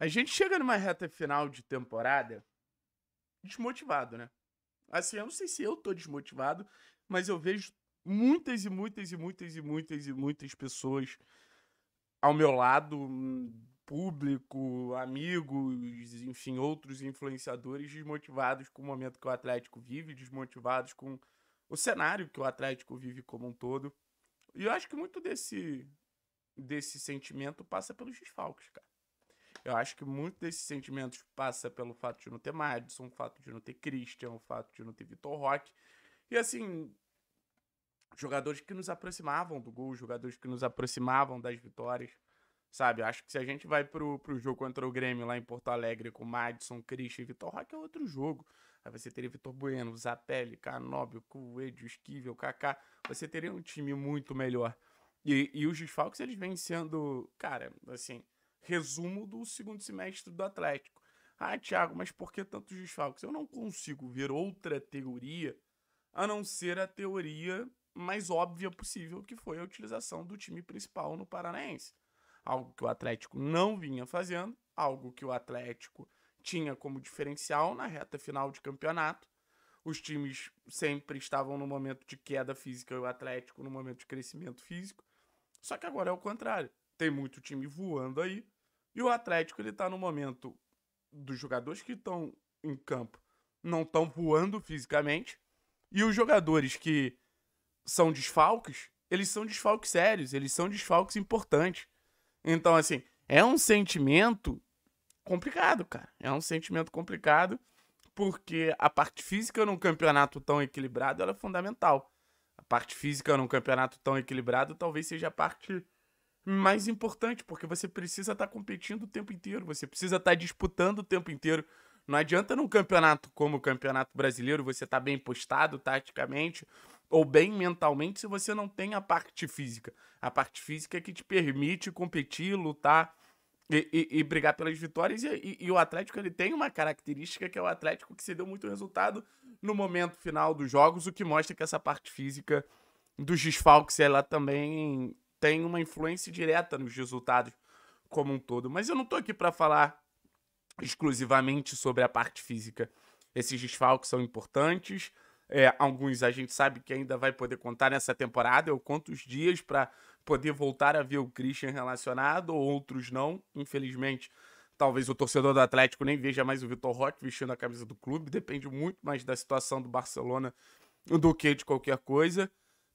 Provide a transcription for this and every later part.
A gente chega numa reta final de temporada desmotivado, né? Assim, eu não sei se eu tô desmotivado, mas eu vejo muitas e muitas e muitas e muitas e muitas pessoas ao meu lado, público, amigos, enfim, outros influenciadores desmotivados com o momento que o Atlético vive, desmotivados com o cenário que o Atlético vive como um todo. E eu acho que muito desse desse sentimento passa pelos desfalques, cara. Eu acho que muito desses sentimentos passa pelo fato de não ter Madison, o fato de não ter Christian, o fato de não ter Vitor Roque. E assim, jogadores que nos aproximavam do gol, jogadores que nos aproximavam das vitórias. Sabe, eu acho que se a gente vai pro, pro jogo contra o Grêmio lá em Porto Alegre com Madison, Christian e Vitor Roque é outro jogo. Aí você teria Vitor Bueno, Zapelli, Canóbio, Coelho, Esquivel, Kaká. Você teria um time muito melhor. E, e os desfalques, eles vêm sendo, cara, assim, resumo do segundo semestre do Atlético. Ah, Thiago, mas por que tantos desfalques? Eu não consigo ver outra teoria a não ser a teoria mais óbvia possível, que foi a utilização do time principal no Paranaense. Algo que o Atlético não vinha fazendo, algo que o Atlético tinha como diferencial na reta final de campeonato. Os times sempre estavam no momento de queda física e o Atlético no momento de crescimento físico. Só que agora é o contrário. Tem muito time voando aí. E o Atlético, ele tá no momento dos jogadores que estão em campo não estão voando fisicamente. E os jogadores que são desfalques, eles são desfalques sérios, eles são desfalques importantes. Então, assim, é um sentimento complicado, cara. É um sentimento complicado porque a parte física num campeonato tão equilibrado é fundamental. A parte física num campeonato tão equilibrado talvez seja a parte mais importante, porque você precisa estar tá competindo o tempo inteiro, você precisa estar tá disputando o tempo inteiro. Não adianta num campeonato como o Campeonato Brasileiro você estar tá bem postado taticamente ou bem mentalmente se você não tem a parte física. A parte física é que te permite competir, lutar e, e, e brigar pelas vitórias. E, e, o Atlético ele tem uma característica que é o Atlético que se deu muito resultado no momento final dos jogos, o que mostra que essa parte física dos desfalques ela também tem uma influência direta nos resultados como um todo. Mas eu não estou aqui para falar exclusivamente sobre a parte física. Esses desfalques são importantes. É, alguns a gente sabe que ainda vai poder contar nessa temporada. Eu conto os dias para poder voltar a ver o Christian relacionado, outros não. Infelizmente, talvez o torcedor do Atlético nem veja mais o Vitor Roque vestindo a camisa do clube. Depende muito mais da situação do Barcelona do que de qualquer coisa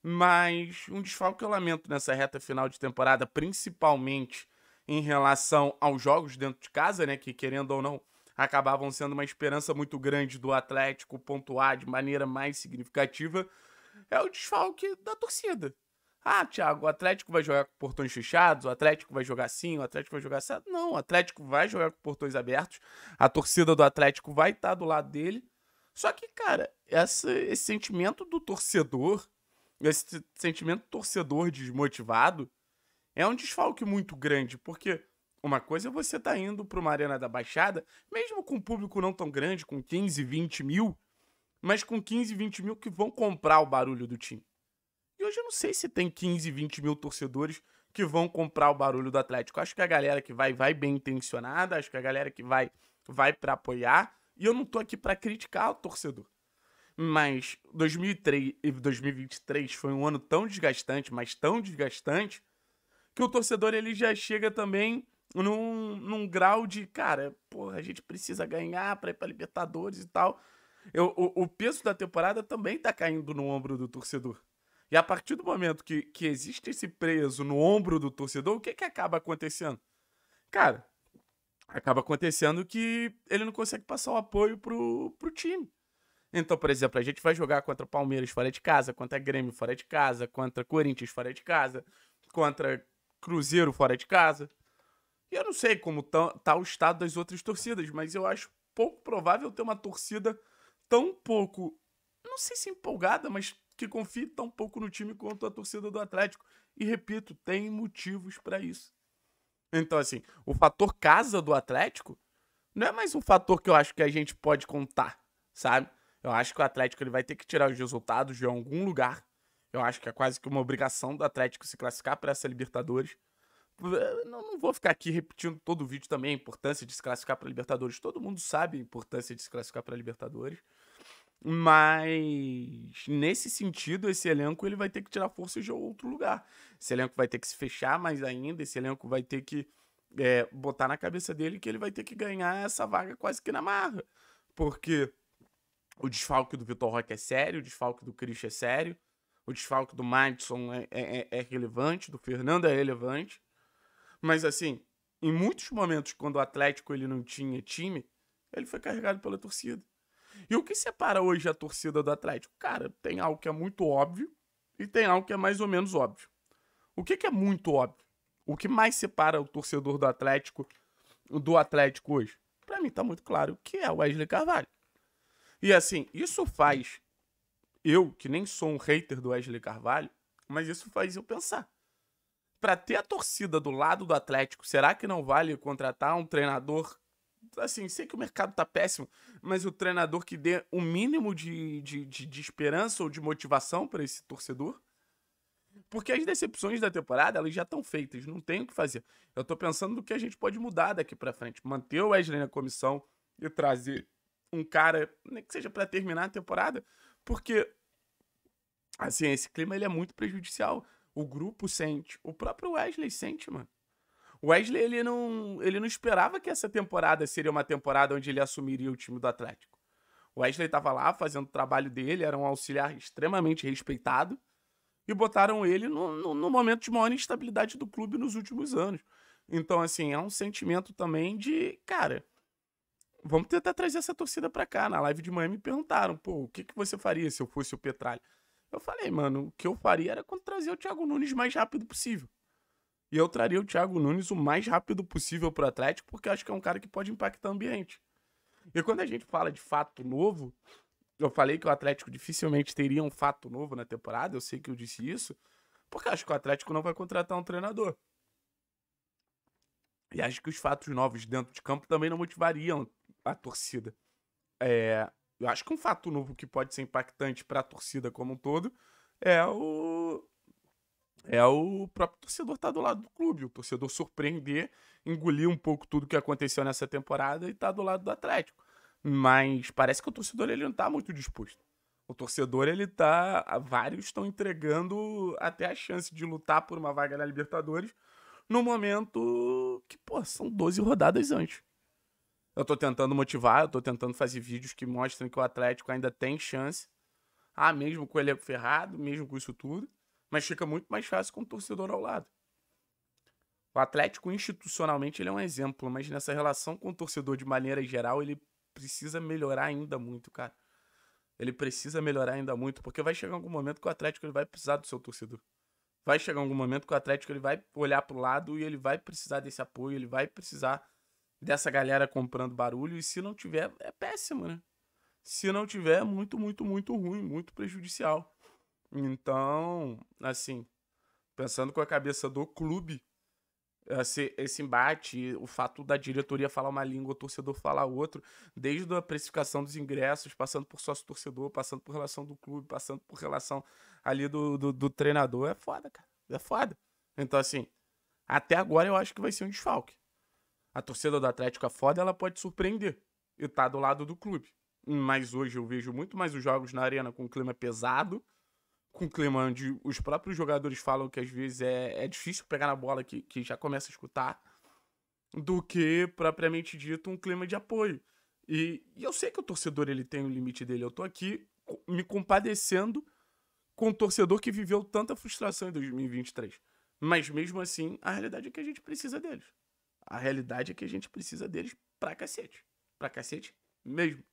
mas um desfalque que eu lamento nessa reta final de temporada, principalmente em relação aos jogos dentro de casa, né, que querendo ou não, acabavam sendo uma esperança muito grande do Atlético pontuar de maneira mais significativa, é o desfalque da torcida. Ah, Thiago, o Atlético vai jogar com portões fechados, o Atlético vai jogar assim, o Atlético vai jogar assim. Não, o Atlético vai jogar com portões abertos, a torcida do Atlético vai estar tá do lado dele. Só que, cara, essa, esse sentimento do torcedor esse sentimento torcedor desmotivado é um desfalque muito grande, porque uma coisa é você tá indo para uma arena da Baixada, mesmo com um público não tão grande, com 15, 20 mil, mas com 15, 20 mil que vão comprar o barulho do time. E hoje eu não sei se tem 15, 20 mil torcedores que vão comprar o barulho do Atlético. Acho que a galera que vai, vai bem intencionada, acho que a galera que vai, vai para apoiar. E eu não tô aqui para criticar o torcedor. Mas 2003, 2023 foi um ano tão desgastante, mas tão desgastante, que o torcedor ele já chega também num, num grau de, cara, porra, a gente precisa ganhar para ir para Libertadores e tal. Eu, o, o peso da temporada também tá caindo no ombro do torcedor. E a partir do momento que, que existe esse preso no ombro do torcedor, o que, que acaba acontecendo? Cara, acaba acontecendo que ele não consegue passar o apoio pro, pro time. Então, por exemplo, a gente vai jogar contra Palmeiras fora de casa, contra Grêmio fora de casa, contra Corinthians fora de casa, contra Cruzeiro fora de casa. E eu não sei como tá, tá o estado das outras torcidas, mas eu acho pouco provável ter uma torcida tão pouco, não sei se empolgada, mas que confie tão pouco no time quanto a torcida do Atlético. E repito, tem motivos para isso. Então, assim, o fator casa do Atlético não é mais um fator que eu acho que a gente pode contar, sabe? Eu acho que o Atlético ele vai ter que tirar os resultados de algum lugar. Eu acho que é quase que uma obrigação do Atlético se classificar para essa Libertadores. Eh, não vou ficar aqui repetindo todo o vídeo também a importância de se classificar para Libertadores. Todo mundo sabe a importância de se classificar para Libertadores. Mas nesse sentido, esse elenco ele vai ter que tirar forças de outro lugar. Esse elenco vai ter que se fechar mais ainda, esse elenco vai ter que é, botar na cabeça dele que ele vai ter que ganhar essa vaga quase que na marra. Porque o desfalque do Vitor Roque é sério, o desfalque do Chris é sério, o desfalque do Madison é, é, é, é relevante, do Fernando é relevante. Mas assim, em muitos momentos, quando o Atlético ele não tinha time, ele foi carregado pela torcida. E o que separa hoje a torcida do Atlético? Cara, tem algo que é muito óbvio e tem algo que é mais ou menos óbvio. O que, que é muito óbvio? O que mais separa o torcedor do Atlético do Atlético hoje? Para mim tá muito claro que é o Wesley Carvalho. E assim, isso faz eu, que nem sou um hater do Wesley Carvalho, mas isso faz eu pensar. Para ter a torcida do lado do Atlético, será que não vale contratar um treinador? Assim, sei que o mercado tá péssimo, mas o treinador que dê o um mínimo de, de, de, de esperança ou de motivação para esse torcedor? Porque as decepções da temporada, elas já estão feitas, não tem o que fazer. Eu tô pensando no que a gente pode mudar daqui para frente. Manter o Wesley na comissão e trazer um cara, nem que seja para terminar a temporada, porque assim, esse clima ele é muito prejudicial. O grupo sente, o próprio Wesley sente, mano. O Wesley ele não, ele não esperava que essa temporada seria uma temporada onde ele assumiria o time do Atlético. O Wesley estava lá fazendo o trabalho dele, era um auxiliar extremamente respeitado e botaram ele no, no, no, momento de maior instabilidade do clube nos últimos anos. Então, assim, é um sentimento também de, cara, Vamos tentar trazer essa torcida pra cá. Na live de manhã me perguntaram, pô, o que, que você faria se eu fosse o Petralha? Eu falei, mano, o que eu faria era trazer o Thiago Nunes mais rápido possível. E eu traria o Thiago Nunes o mais rápido possível pro Atlético, porque eu acho que é um cara que pode impactar o ambiente. E quando a gente fala de fato novo, eu falei que o Atlético dificilmente teria um fato novo na temporada, eu sei que eu disse isso, porque acho que o Atlético não vai contratar um treinador. E acho que os fatos novos dentro de campo também não motivariam a torcida. É, eu acho que um fato novo que pode ser impactante para a torcida como um todo é o é o próprio torcedor estar tá do lado do clube, o torcedor surpreender, engolir um pouco tudo que aconteceu nessa temporada e estar tá do lado do Atlético. Mas parece que o torcedor ele não está muito disposto. O torcedor, ele tá. Vários estão entregando até a chance de lutar por uma vaga na Libertadores no momento que, pô, são 12 rodadas antes. Eu tô tentando motivar, eu tô tentando fazer vídeos que mostrem que o Atlético ainda tem chance. Ah, mesmo com o elenco ferrado, mesmo com isso tudo. Mas fica muito mais fácil com o torcedor ao lado. O Atlético, institucionalmente, ele é um exemplo, mas nessa relação com o torcedor de maneira geral, ele precisa melhorar ainda muito, cara. Ele precisa melhorar ainda muito, porque vai chegar algum momento que o Atlético ele vai precisar do seu torcedor. Vai chegar algum momento que o Atlético ele vai olhar pro lado e ele vai precisar desse apoio, ele vai precisar dessa galera comprando barulho. E se não tiver, é péssimo, né? Se não tiver, é muito, muito, muito ruim, muito prejudicial. Então, assim, pensando com a cabeça do clube, esse, esse embate, o fato da diretoria falar uma língua, o torcedor falar outro, desde a precificação dos ingressos, passando por sócio-torcedor, passando por relação do clube, passando por relação ali do, do, do treinador, é foda, cara. É foda. Então, assim, até agora eu acho que vai ser um desfalque. A torcida do Atlético é foda, ela pode surpreender e tá do lado do clube. Mas hoje eu vejo muito mais os jogos na arena com um clima pesado, com um clima onde os próprios jogadores falam que às vezes é, é difícil pegar na bola que, que já começa a escutar, do que propriamente dito um clima de apoio. E, e eu sei que o torcedor ele tem o limite dele. Eu tô aqui me compadecendo com o torcedor que viveu tanta frustração em 2023. Mas mesmo assim, a realidade é que a gente precisa deles. A realidade é que a gente precisa deles pra cacete. Pra cacete mesmo.